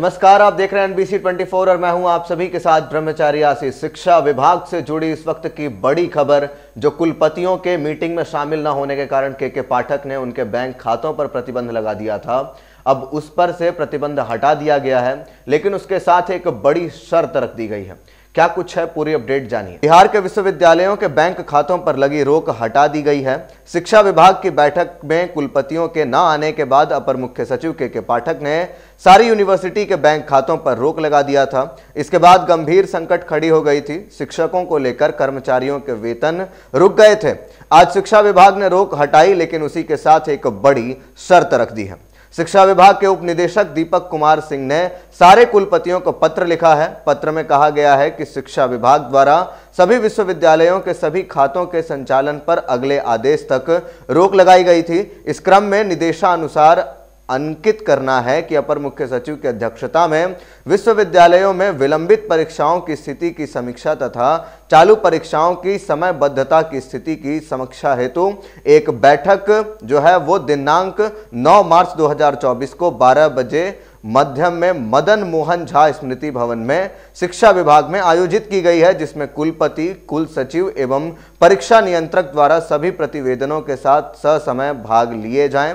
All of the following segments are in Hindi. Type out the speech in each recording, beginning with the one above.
नमस्कार आप देख रहे हैं एनबीसी 24 और मैं हूं आप सभी के साथ ब्रह्मचारी आशी शिक्षा विभाग से जुड़ी इस वक्त की बड़ी खबर जो कुलपतियों के मीटिंग में शामिल न होने के कारण के के पाठक ने उनके बैंक खातों पर प्रतिबंध लगा दिया था अब उस पर से प्रतिबंध हटा दिया गया है लेकिन उसके साथ एक बड़ी शर्त रख दी गई है क्या कुछ है पूरी अपडेट जानिए बिहार के विश्वविद्यालयों के बैंक खातों पर लगी रोक हटा दी गई है शिक्षा विभाग की बैठक में कुलपतियों के न आने के बाद अपर मुख्य सचिव के के पाठक ने सारी यूनिवर्सिटी के बैंक खातों पर रोक लगा दिया था इसके बाद गंभीर संकट खड़ी हो गई थी शिक्षकों को लेकर कर्मचारियों के वेतन रुक गए थे आज शिक्षा विभाग ने रोक हटाई लेकिन उसी के साथ एक बड़ी शर्त रख दी है शिक्षा विभाग के उप निदेशक दीपक कुमार सिंह ने सारे कुलपतियों को पत्र लिखा है पत्र में कहा गया है कि शिक्षा विभाग द्वारा सभी विश्वविद्यालयों के सभी खातों के संचालन पर अगले आदेश तक रोक लगाई गई थी इस क्रम में निदेशानुसार अंकित करना है कि अपर मुख्य सचिव की अध्यक्षता में विश्वविद्यालयों में विलंबित परीक्षाओं की स्थिति की समीक्षा तथा चालू परीक्षाओं की समयबद्धता की स्थिति की समीक्षा हेतु एक बैठक जो है वो दिनांक 9 मार्च 2024 को 12 बजे मध्यम में मदन मोहन झा स्मृति भवन में शिक्षा विभाग में आयोजित की गई है जिसमें कुलपति कुल सचिव एवं परीक्षा नियंत्रक द्वारा सभी प्रतिवेदनों के साथ ससमय भाग लिए जाएं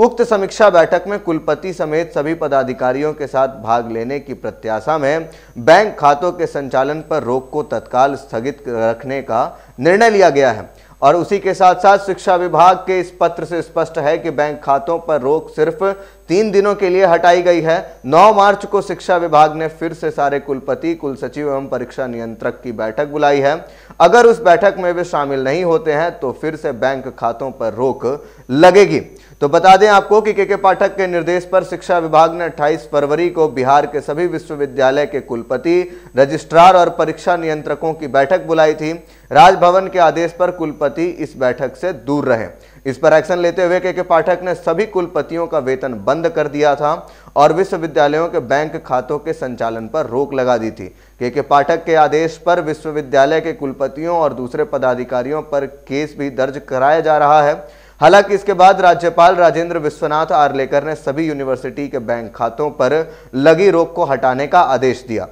उक्त समीक्षा बैठक में कुलपति समेत सभी पदाधिकारियों के साथ भाग लेने की प्रत्याशा में बैंक खातों के संचालन पर रोक को तत्काल स्थगित रखने का निर्णय लिया गया है और उसी के साथ साथ शिक्षा विभाग के इस पत्र से स्पष्ट है कि बैंक खातों पर रोक सिर्फ तीन दिनों के लिए हटाई गई है 9 मार्च को शिक्षा विभाग ने फिर से सारे कुलपति कुल सचिव एवं परीक्षा नियंत्रक की बैठक बुलाई है अगर उस बैठक में वे शामिल नहीं होते हैं तो फिर से बैंक खातों पर रोक लगेगी तो बता दें आपको कि के के पाठक के निर्देश पर शिक्षा विभाग ने 28 फरवरी को बिहार के सभी विश्वविद्यालय के कुलपति रजिस्ट्रार और परीक्षा नियंत्रकों की बैठक बुलाई थी राजभवन के आदेश पर कुलपति इस बैठक से दूर रहे इस पर एक्शन लेते हुए के के पाठक ने सभी कुलपतियों का वेतन बंद कर दिया था और विश्वविद्यालयों के बैंक खातों के संचालन पर रोक लगा दी थी के के पाठक के आदेश पर विश्वविद्यालय के कुलपतियों और दूसरे पदाधिकारियों पर केस भी दर्ज कराया जा रहा है हालांकि इसके बाद राज्यपाल राजेंद्र विश्वनाथ आर्लेकर ने सभी यूनिवर्सिटी के बैंक खातों पर लगी रोक को हटाने का आदेश दिया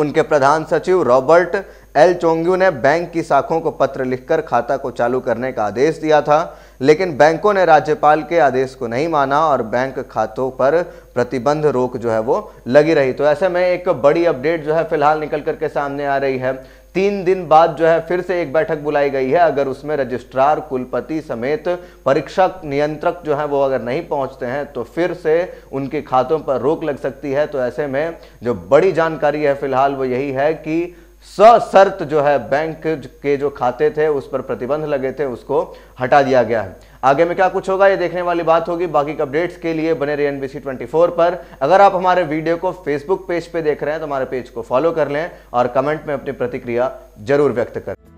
उनके प्रधान सचिव रॉबर्ट एल चोंग्यू ने बैंक की शाखों को पत्र लिखकर खाता को चालू करने का आदेश दिया था लेकिन बैंकों ने राज्यपाल के आदेश को नहीं माना और बैंक खातों पर प्रतिबंध रोक जो है वो लगी रही तो ऐसे में एक बड़ी अपडेट जो है फिलहाल निकल करके सामने आ रही है तीन दिन बाद जो है फिर से एक बैठक बुलाई गई है अगर उसमें रजिस्ट्रार कुलपति समेत परीक्षा नियंत्रक जो है वो अगर नहीं पहुंचते हैं तो फिर से उनके खातों पर रोक लग सकती है तो ऐसे में जो बड़ी जानकारी है फिलहाल वो यही है कि सशर्त जो है बैंक के जो खाते थे उस पर प्रतिबंध लगे थे उसको हटा दिया गया है आगे में क्या कुछ होगा ये देखने वाली बात होगी बाकी अपडेट्स के लिए बने रहिए एनबीसी 24 पर अगर आप हमारे वीडियो को फेसबुक पेज पे देख रहे हैं तो हमारे पेज को फॉलो कर लें और कमेंट में अपनी प्रतिक्रिया जरूर व्यक्त करें